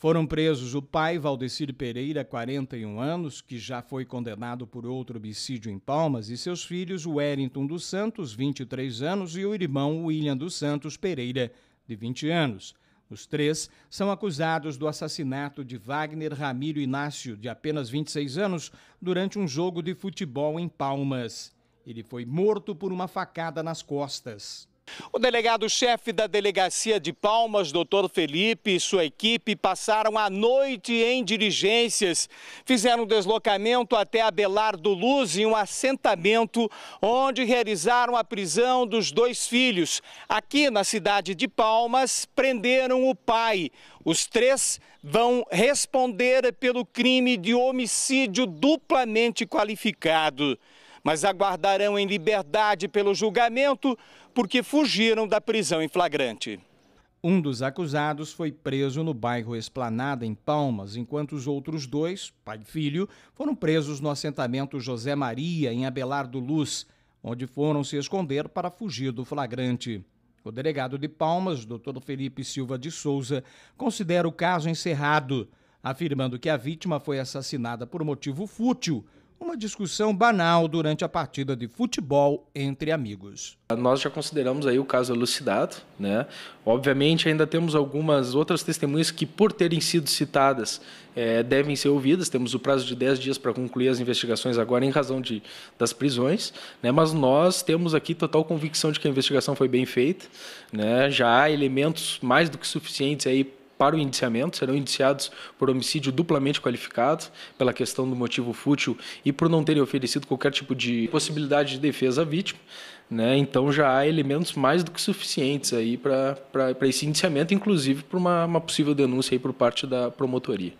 Foram presos o pai, Valdecir Pereira, 41 anos, que já foi condenado por outro homicídio em Palmas, e seus filhos, Wellington dos Santos, 23 anos, e o irmão William dos Santos Pereira, de 20 anos. Os três são acusados do assassinato de Wagner Ramiro Inácio, de apenas 26 anos, durante um jogo de futebol em Palmas. Ele foi morto por uma facada nas costas. O delegado-chefe da Delegacia de Palmas, doutor Felipe, e sua equipe passaram a noite em diligências. Fizeram um deslocamento até Abelardo Luz em um assentamento onde realizaram a prisão dos dois filhos. Aqui na cidade de Palmas, prenderam o pai. Os três vão responder pelo crime de homicídio duplamente qualificado mas aguardarão em liberdade pelo julgamento porque fugiram da prisão em flagrante. Um dos acusados foi preso no bairro Esplanada, em Palmas, enquanto os outros dois, pai e filho, foram presos no assentamento José Maria, em Abelardo Luz, onde foram se esconder para fugir do flagrante. O delegado de Palmas, Dr. Felipe Silva de Souza, considera o caso encerrado, afirmando que a vítima foi assassinada por motivo fútil uma discussão banal durante a partida de futebol entre amigos. Nós já consideramos aí o caso elucidado, né? Obviamente ainda temos algumas outras testemunhas que, por terem sido citadas, é, devem ser ouvidas. Temos o prazo de 10 dias para concluir as investigações agora em razão de, das prisões, né? Mas nós temos aqui total convicção de que a investigação foi bem feita, né? Já há elementos mais do que suficientes aí para o indiciamento, serão indiciados por homicídio duplamente qualificado, pela questão do motivo fútil e por não terem oferecido qualquer tipo de possibilidade de defesa à vítima. Né? Então já há elementos mais do que suficientes aí para esse indiciamento, inclusive para uma, uma possível denúncia aí por parte da promotoria.